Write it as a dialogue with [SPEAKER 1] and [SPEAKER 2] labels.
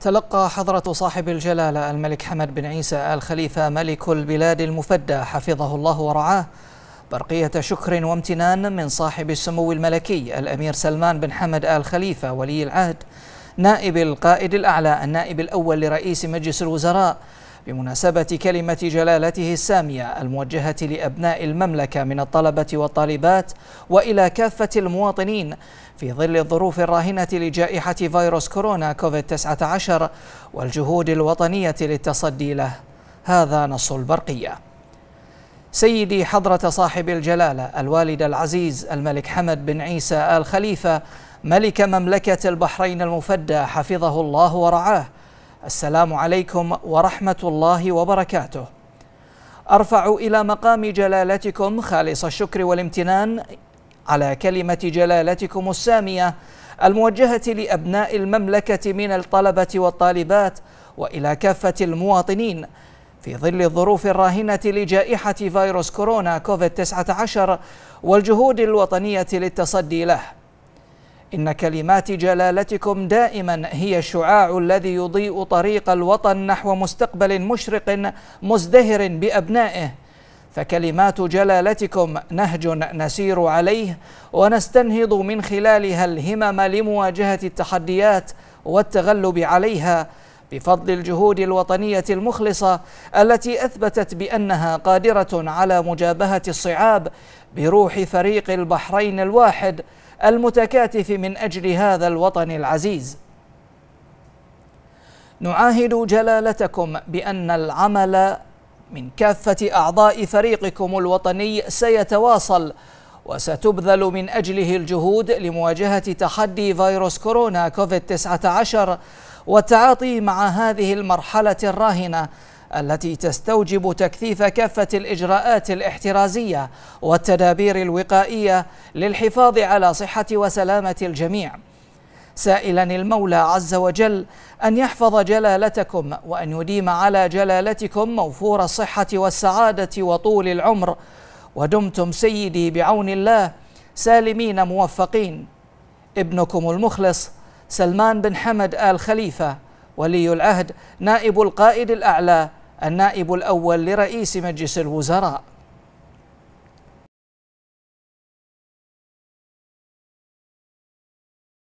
[SPEAKER 1] تلقى حضرة صاحب الجلالة الملك حمد بن عيسى آل خليفة ملك البلاد المفدى حفظه الله ورعاه برقية شكر وامتنان من صاحب السمو الملكي الأمير سلمان بن حمد آل خليفة ولي العهد نائب القائد الأعلى النائب الأول لرئيس مجلس الوزراء بمناسبة كلمة جلالته السامية الموجهة لأبناء المملكة من الطلبة والطالبات وإلى كافة المواطنين في ظل الظروف الراهنة لجائحة فيروس كورونا كوفيد-19 والجهود الوطنية للتصدي له هذا نص البرقيه سيدي حضرة صاحب الجلالة الوالد العزيز الملك حمد بن عيسى آل خليفة ملك مملكة البحرين المفدى حفظه الله ورعاه السلام عليكم ورحمة الله وبركاته أرفع إلى مقام جلالتكم خالص الشكر والامتنان على كلمة جلالتكم السامية الموجهة لأبناء المملكة من الطلبة والطالبات وإلى كافة المواطنين في ظل الظروف الراهنة لجائحة فيروس كورونا كوفيد 19 والجهود الوطنية للتصدي له إن كلمات جلالتكم دائما هي الشعاع الذي يضيء طريق الوطن نحو مستقبل مشرق مزدهر بأبنائه فكلمات جلالتكم نهج نسير عليه ونستنهض من خلالها الهمم لمواجهة التحديات والتغلب عليها بفضل الجهود الوطنية المخلصة التي أثبتت بأنها قادرة على مجابهة الصعاب بروح فريق البحرين الواحد المتكاتف من أجل هذا الوطن العزيز نعاهد جلالتكم بأن العمل من كافة أعضاء فريقكم الوطني سيتواصل وستبذل من أجله الجهود لمواجهة تحدي فيروس كورونا كوفيد 19 والتعاطي مع هذه المرحلة الراهنة التي تستوجب تكثيف كافة الإجراءات الاحترازية والتدابير الوقائية للحفاظ على صحة وسلامة الجميع سائلا المولى عز وجل أن يحفظ جلالتكم وأن يديم على جلالتكم موفور الصحة والسعادة وطول العمر ودمتم سيدي بعون الله سالمين موفقين ابنكم المخلص سلمان بن حمد آل خليفة ولي العهد نائب القائد الأعلى النائب الأول لرئيس مجلس الوزراء